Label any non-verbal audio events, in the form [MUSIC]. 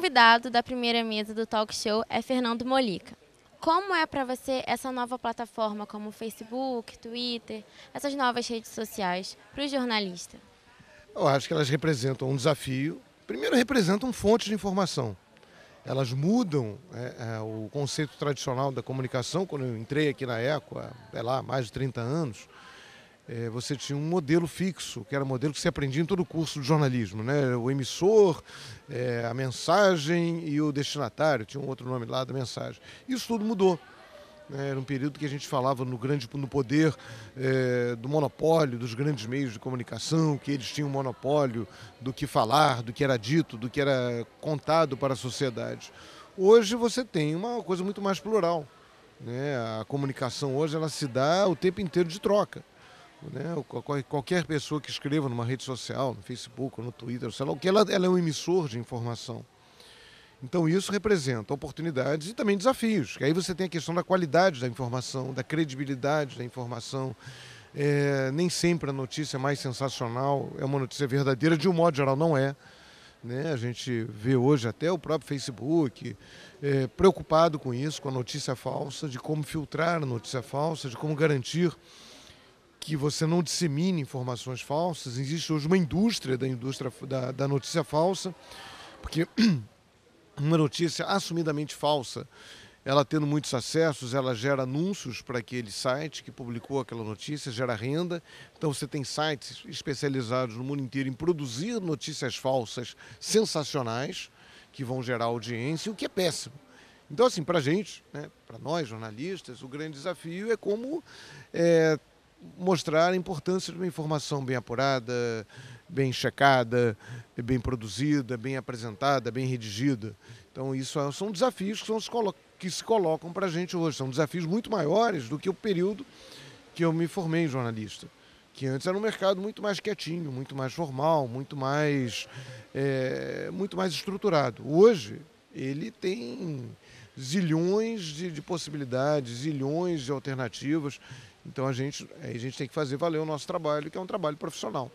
convidado da primeira mesa do talk show é Fernando Molica. Como é para você essa nova plataforma como Facebook, Twitter, essas novas redes sociais para o jornalista? Eu acho que elas representam um desafio. Primeiro, representam fontes de informação. Elas mudam é, é, o conceito tradicional da comunicação. Quando eu entrei aqui na ECO, é lá, mais de 30 anos, é, você tinha um modelo fixo, que era um modelo que se aprendia em todo o curso de jornalismo, né? O emissor, é, a mensagem e o destinatário, tinha um outro nome lá da mensagem. Isso tudo mudou. Né? Era um período que a gente falava no grande no poder é, do monopólio dos grandes meios de comunicação, que eles tinham um monopólio do que falar, do que era dito, do que era contado para a sociedade. Hoje você tem uma coisa muito mais plural. Né? A comunicação hoje ela se dá o tempo inteiro de troca. Né? Qualquer pessoa que escreva numa rede social, no Facebook, no Twitter, sei lá o que, ela, ela é um emissor de informação. Então isso representa oportunidades e também desafios. Que aí você tem a questão da qualidade da informação, da credibilidade da informação. É, nem sempre a notícia é mais sensacional é uma notícia verdadeira, de um modo geral não é. Né? A gente vê hoje até o próprio Facebook é, preocupado com isso, com a notícia falsa, de como filtrar a notícia falsa, de como garantir que você não dissemine informações falsas. Existe hoje uma indústria da indústria da, da notícia falsa, porque [CLEARS THROAT] uma notícia assumidamente falsa, ela tendo muitos acessos, ela gera anúncios para aquele site que publicou aquela notícia, gera renda. Então você tem sites especializados no mundo inteiro em produzir notícias falsas sensacionais que vão gerar audiência, o que é péssimo. Então, assim, para a gente, né, para nós jornalistas, o grande desafio é como é, mostrar a importância de uma informação bem apurada, bem checada, bem produzida, bem apresentada, bem redigida. Então, isso é, são desafios que, são, que se colocam para a gente hoje. São desafios muito maiores do que o período que eu me formei em jornalista. Que antes era um mercado muito mais quietinho, muito mais formal, muito mais, é, muito mais estruturado. Hoje, ele tem zilhões de, de possibilidades, zilhões de alternativas. Então a gente, a gente tem que fazer valer o nosso trabalho, que é um trabalho profissional.